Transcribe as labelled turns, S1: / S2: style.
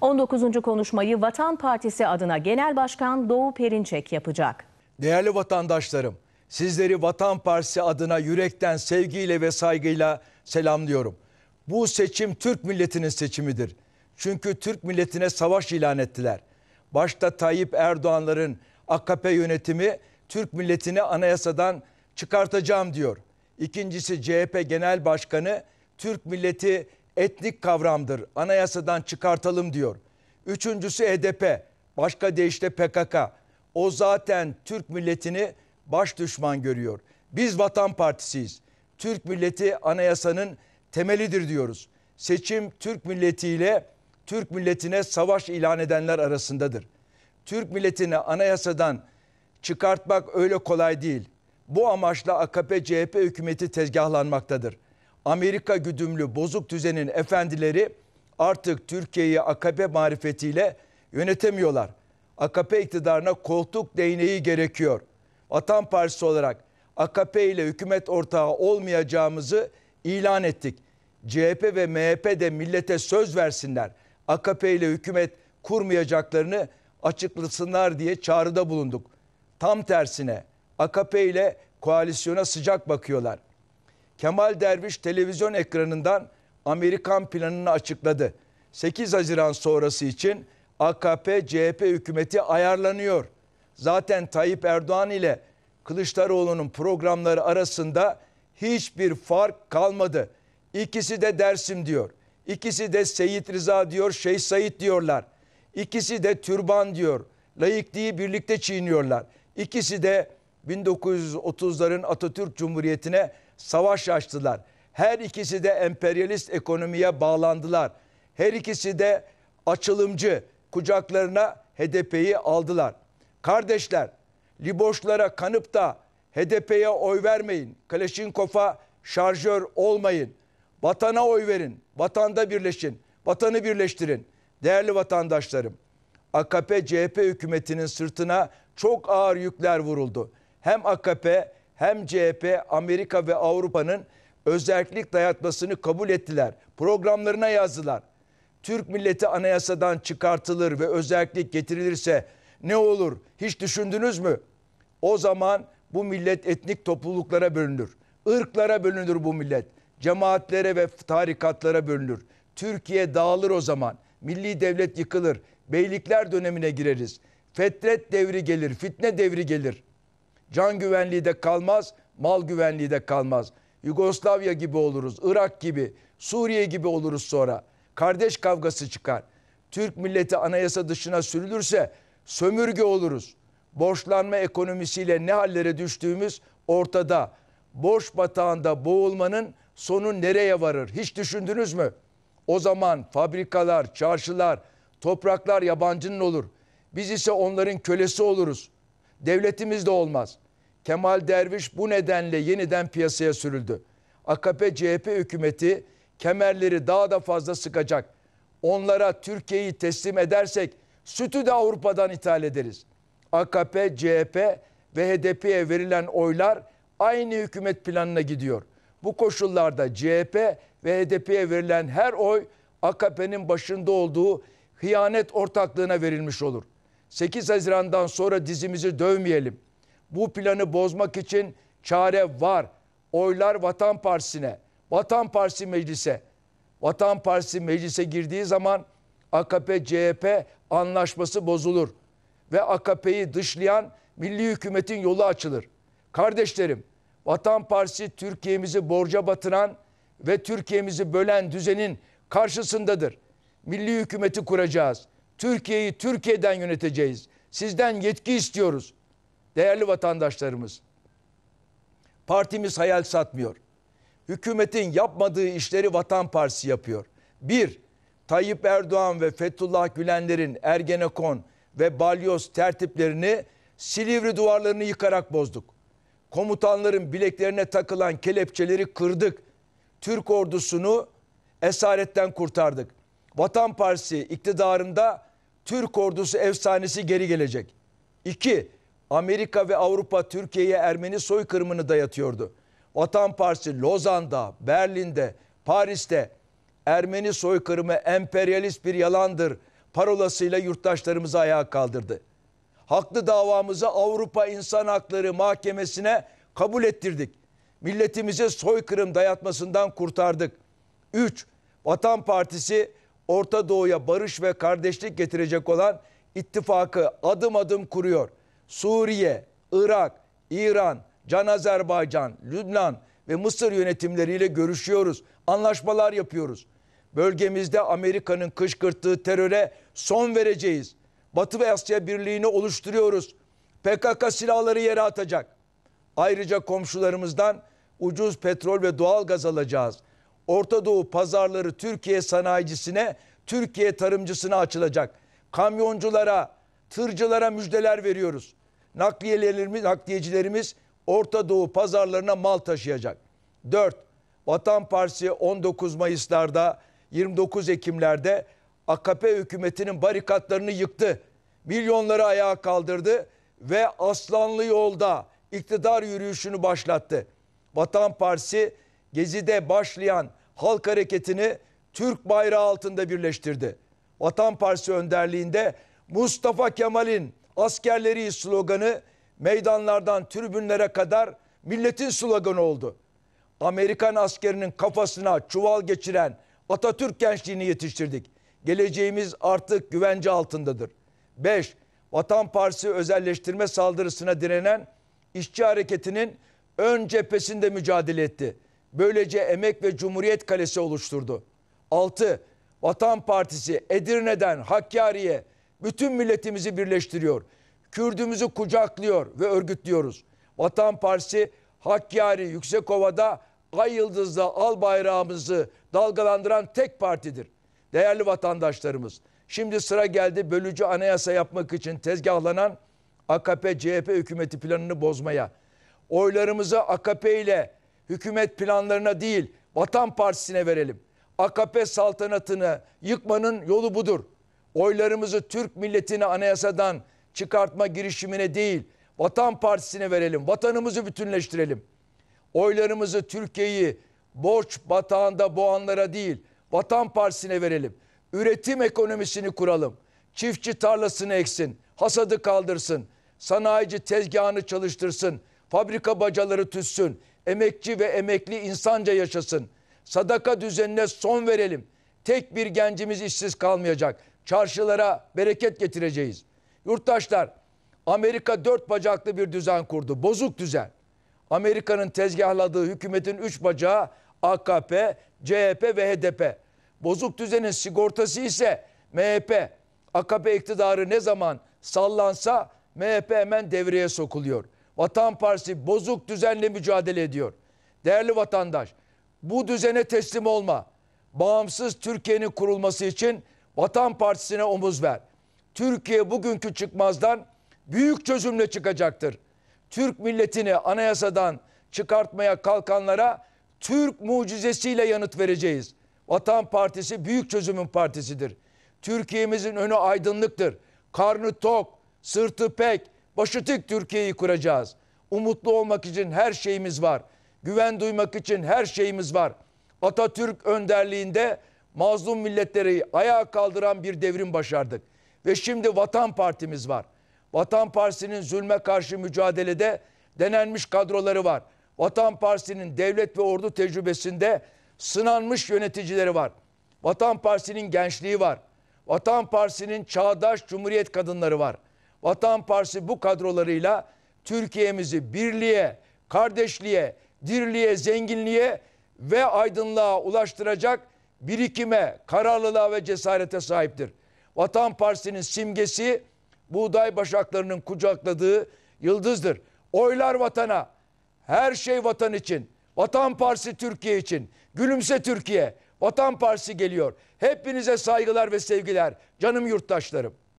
S1: 19. konuşmayı Vatan Partisi adına Genel Başkan Doğu Perinçek yapacak. Değerli vatandaşlarım, sizleri Vatan Partisi adına yürekten sevgiyle ve saygıyla selamlıyorum. Bu seçim Türk milletinin seçimidir. Çünkü Türk milletine savaş ilan ettiler. Başta Tayyip Erdoğanların AKP yönetimi Türk milletini anayasadan çıkartacağım diyor. İkincisi CHP Genel Başkanı Türk milleti etnik kavramdır. Anayasadan çıkartalım diyor. Üçüncüsü HDP. E başka deyişle PKK. O zaten Türk milletini baş düşman görüyor. Biz Vatan Partisiyiz. Türk milleti anayasanın temelidir diyoruz. Seçim Türk milletiyle Türk milletine savaş ilan edenler arasındadır. Türk milletini anayasadan çıkartmak öyle kolay değil. Bu amaçla AKP-CHP hükümeti tezgahlanmaktadır. Amerika güdümlü bozuk düzenin efendileri artık Türkiye'yi AKP marifetiyle yönetemiyorlar. AKP iktidarına koltuk değneği gerekiyor. Vatan Partisi olarak AKP ile hükümet ortağı olmayacağımızı ilan ettik. CHP ve MHP de millete söz versinler. AKP ile hükümet kurmayacaklarını açıklasınlar diye çağrıda bulunduk. Tam tersine AKP ile koalisyona sıcak bakıyorlar. Kemal Derviş televizyon ekranından Amerikan planını açıkladı. 8 Haziran sonrası için AKP-CHP hükümeti ayarlanıyor. Zaten Tayyip Erdoğan ile Kılıçdaroğlu'nun programları arasında hiçbir fark kalmadı. İkisi de Dersim diyor. İkisi de Seyit Rıza diyor, Şeyh Said diyorlar. İkisi de türban diyor. Layıklığı birlikte çiğniyorlar. İkisi de 1930'ların Atatürk Cumhuriyeti'ne savaş açtılar. Her ikisi de emperyalist ekonomiye bağlandılar. Her ikisi de açılımcı kucaklarına HDP'yi aldılar. Kardeşler, Liboşlara kanıp da HDP'ye oy vermeyin. Kaleşinkov'a şarjör olmayın. Vatana oy verin. Vatanda birleşin. Vatanı birleştirin. Değerli vatandaşlarım, AKP-CHP hükümetinin sırtına çok ağır yükler vuruldu. Hem AKP hem CHP, Amerika ve Avrupa'nın özellik dayatmasını kabul ettiler. Programlarına yazdılar. Türk milleti anayasadan çıkartılır ve özellik getirilirse ne olur? Hiç düşündünüz mü? O zaman bu millet etnik topluluklara bölünür. Irklara bölünür bu millet. Cemaatlere ve tarikatlara bölünür. Türkiye dağılır o zaman. Milli devlet yıkılır. Beylikler dönemine gireriz. Fetret devri gelir, fitne devri gelir. Can güvenliği de kalmaz, mal güvenliği de kalmaz. Yugoslavya gibi oluruz, Irak gibi, Suriye gibi oluruz sonra. Kardeş kavgası çıkar. Türk milleti anayasa dışına sürülürse sömürge oluruz. Borçlanma ekonomisiyle ne hallere düştüğümüz ortada. Borç batağında boğulmanın sonu nereye varır? Hiç düşündünüz mü? O zaman fabrikalar, çarşılar, topraklar yabancının olur. Biz ise onların kölesi oluruz.'' Devletimiz de olmaz. Kemal Derviş bu nedenle yeniden piyasaya sürüldü. AKP-CHP hükümeti kemerleri daha da fazla sıkacak. Onlara Türkiye'yi teslim edersek sütü de Avrupa'dan ithal ederiz. AKP, CHP ve HDP'ye verilen oylar aynı hükümet planına gidiyor. Bu koşullarda CHP ve HDP'ye verilen her oy AKP'nin başında olduğu hıyanet ortaklığına verilmiş olur.'' 8 Haziran'dan sonra dizimizi dövmeyelim. Bu planı bozmak için çare var. Oylar Vatan Partisi'ne, Vatan Partisi Meclis'e. Vatan Partisi Meclis'e girdiği zaman AKP-CHP anlaşması bozulur. Ve AKP'yi dışlayan milli hükümetin yolu açılır. Kardeşlerim, Vatan Partisi Türkiye'mizi borca batıran ve Türkiye'mizi bölen düzenin karşısındadır. Milli hükümeti kuracağız.'' Türkiye'yi Türkiye'den yöneteceğiz. Sizden yetki istiyoruz. Değerli vatandaşlarımız. Partimiz hayal satmıyor. Hükümetin yapmadığı işleri Vatan Partisi yapıyor. Bir, Tayyip Erdoğan ve Fethullah Gülenlerin Ergenekon ve Balyoz tertiplerini Silivri duvarlarını yıkarak bozduk. Komutanların bileklerine takılan kelepçeleri kırdık. Türk ordusunu esaretten kurtardık. Vatan Partisi iktidarında Türk ordusu efsanesi geri gelecek. 2. Amerika ve Avrupa Türkiye'ye Ermeni soykırımını dayatıyordu. Vatan Partisi Lozan'da, Berlin'de, Paris'te Ermeni soykırımı emperyalist bir yalandır parolasıyla yurttaşlarımızı ayağa kaldırdı. Haklı davamızı Avrupa İnsan Hakları Mahkemesi'ne kabul ettirdik. Milletimize soykırım dayatmasından kurtardık. 3. Vatan Partisi Orta Doğu'ya barış ve kardeşlik getirecek olan ittifakı adım adım kuruyor. Suriye, Irak, İran, Can Azerbaycan, Lübnan ve Mısır yönetimleriyle görüşüyoruz. Anlaşmalar yapıyoruz. Bölgemizde Amerika'nın kışkırttığı teröre son vereceğiz. Batı ve Asya Birliği'ni oluşturuyoruz. PKK silahları yere atacak. Ayrıca komşularımızdan ucuz petrol ve doğal gaz alacağız. Orta Doğu pazarları Türkiye sanayicisine, Türkiye tarımcısına açılacak. Kamyonculara, tırcılara müjdeler veriyoruz. Nakliyelerimiz, nakliyecilerimiz Orta Doğu pazarlarına mal taşıyacak. 4. Vatan Partisi 19 Mayıs'larda 29 Ekim'lerde AKP hükümetinin barikatlarını yıktı. Milyonları ayağa kaldırdı ve Aslanlı yolda iktidar yürüyüşünü başlattı. Vatan Partisi Gezi'de başlayan halk hareketini Türk bayrağı altında birleştirdi. Vatan Partisi önderliğinde Mustafa Kemal'in askerleri sloganı meydanlardan tribünlere kadar milletin sloganı oldu. Amerikan askerinin kafasına çuval geçiren Atatürk gençliğini yetiştirdik. Geleceğimiz artık güvence altındadır. 5. Vatan Partisi özelleştirme saldırısına direnen işçi hareketinin ön cephesinde mücadele etti. Böylece Emek ve Cumhuriyet Kalesi oluşturdu. 6. Vatan Partisi Edirne'den Hakkari'ye bütün milletimizi birleştiriyor. Kürdümüzü kucaklıyor ve örgütlüyoruz. Vatan Partisi Hakkari Yüksekova'da ay yıldızla al bayrağımızı dalgalandıran tek partidir. Değerli vatandaşlarımız, şimdi sıra geldi bölücü anayasa yapmak için tezgahlanan AKP-CHP hükümeti planını bozmaya. Oylarımızı AKP ile hükümet planlarına değil Vatan Partisi'ne verelim. AKP saltanatını yıkmanın yolu budur. Oylarımızı Türk milletini anayasadan çıkartma girişimine değil Vatan Partisi'ne verelim. Vatanımızı bütünleştirelim. Oylarımızı Türkiye'yi borç batağında boğanlara değil Vatan Partisi'ne verelim. Üretim ekonomisini kuralım. Çiftçi tarlasını eksin, hasadı kaldırsın, sanayici tezgahını çalıştırsın, fabrika bacaları tütsün, Emekçi ve emekli insanca yaşasın. Sadaka düzenine son verelim. Tek bir gencimiz işsiz kalmayacak. Çarşılara bereket getireceğiz. Yurttaşlar Amerika dört bacaklı bir düzen kurdu. Bozuk düzen. Amerika'nın tezgahladığı hükümetin üç bacağı AKP, CHP ve HDP. Bozuk düzenin sigortası ise MHP. AKP iktidarı ne zaman sallansa MHP hemen devreye sokuluyor. Vatan Partisi bozuk düzenle mücadele ediyor. Değerli vatandaş, bu düzene teslim olma. Bağımsız Türkiye'nin kurulması için Vatan Partisi'ne omuz ver. Türkiye bugünkü çıkmazdan büyük çözümle çıkacaktır. Türk milletini anayasadan çıkartmaya kalkanlara Türk mucizesiyle yanıt vereceğiz. Vatan Partisi büyük çözümün partisidir. Türkiye'mizin önü aydınlıktır. Karnı tok, sırtı pek, Başı Türkiye'yi kuracağız. Umutlu olmak için her şeyimiz var. Güven duymak için her şeyimiz var. Atatürk önderliğinde mazlum milletleri ayağa kaldıran bir devrim başardık. Ve şimdi Vatan Partimiz var. Vatan Partisi'nin zulme karşı mücadelede denenmiş kadroları var. Vatan Partisi'nin devlet ve ordu tecrübesinde sınanmış yöneticileri var. Vatan Partisi'nin gençliği var. Vatan Partisi'nin çağdaş cumhuriyet kadınları var. Vatan Partisi bu kadrolarıyla Türkiye'mizi birliğe, kardeşliğe, dirliğe, zenginliğe ve aydınlığa ulaştıracak birikime, kararlılığa ve cesarete sahiptir. Vatan Partisi'nin simgesi buğday başaklarının kucakladığı yıldızdır. Oylar vatana, her şey vatan için, Vatan Partisi Türkiye için, gülümse Türkiye, Vatan Partisi geliyor. Hepinize saygılar ve sevgiler canım yurttaşlarım.